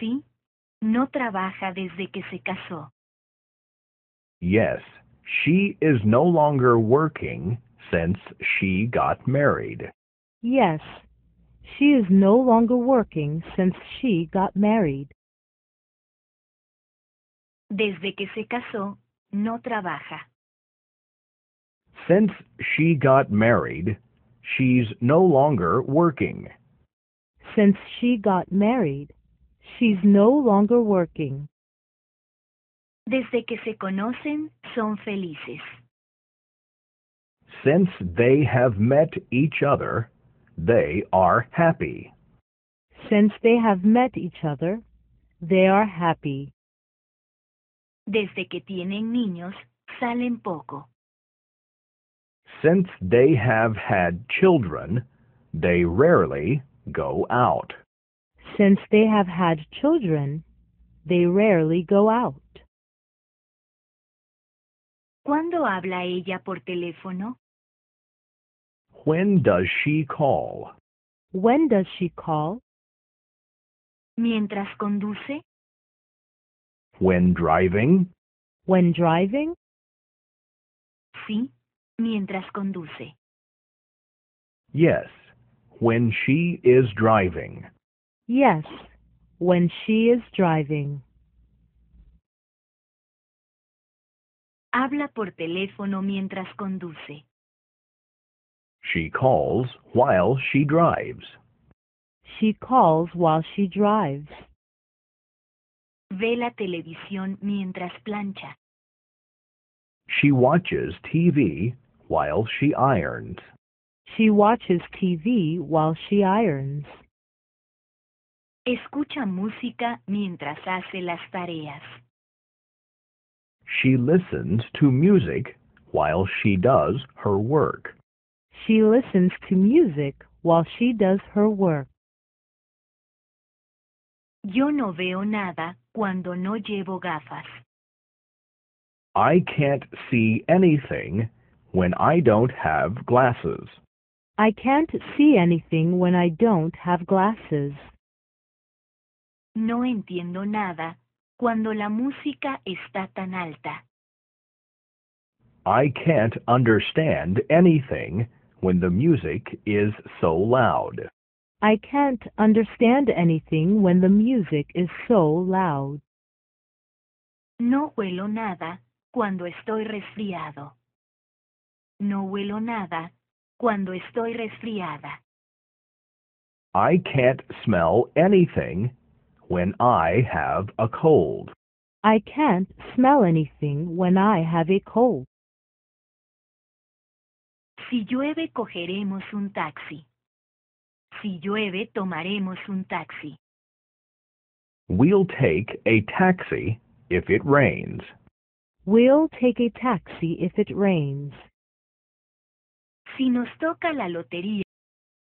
Sí, no trabaja desde que se casó. Yes, she is no longer working since she got married. Yes, she is no longer working since she got married. Desde que se casó, no trabaja. Since she got married, she's no longer working. Since she got married, She's no longer working. Desde que se conocen, son felices. Since they have met each other, they are happy. Since they have met each other, they are happy. Desde que tienen niños, salen poco. Since they have had children, they rarely go out. Since they have had children, they rarely go out. ¿Cuándo habla ella por teléfono? When does she call? When does she call? Mientras conduce? When driving? When driving? Sí, mientras conduce. Yes, when she is driving. Yes, when she is driving. Habla por teléfono mientras conduce. She calls while she drives. She calls while she drives. Ve la televisión mientras plancha. She watches TV while she irons. She watches TV while she irons. Escucha música mientras hace las tareas. She listens to music while she does her work. She listens to music while she does her work. Yo no veo nada cuando no llevo gafas. I can't see anything when I don't have glasses. I can't see anything when I don't have glasses. No entiendo nada cuando la música está tan alta. I can't understand anything when the music is so loud. I can't understand anything when the music is so loud. No huelo nada cuando estoy resfriado. No huelo nada cuando estoy resfriada. I can't smell anything when I have a cold. I can't smell anything when I have a cold. Si llueve, cogeremos un taxi. Si llueve, tomaremos un taxi. We'll take a taxi if it rains. We'll take a taxi if it rains. Si nos toca la lotería,